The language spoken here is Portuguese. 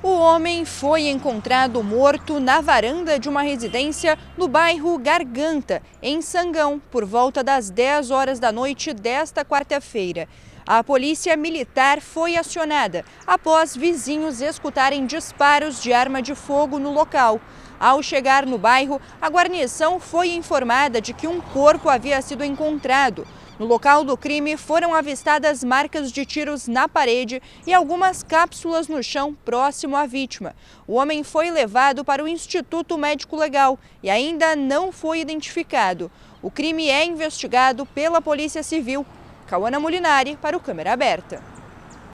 O homem foi encontrado morto na varanda de uma residência no bairro Garganta, em Sangão, por volta das 10 horas da noite desta quarta-feira. A polícia militar foi acionada após vizinhos escutarem disparos de arma de fogo no local. Ao chegar no bairro, a guarnição foi informada de que um corpo havia sido encontrado. No local do crime foram avistadas marcas de tiros na parede e algumas cápsulas no chão próximo à vítima. O homem foi levado para o Instituto Médico Legal e ainda não foi identificado. O crime é investigado pela Polícia Civil. Cauana Molinari para o Câmera Aberta.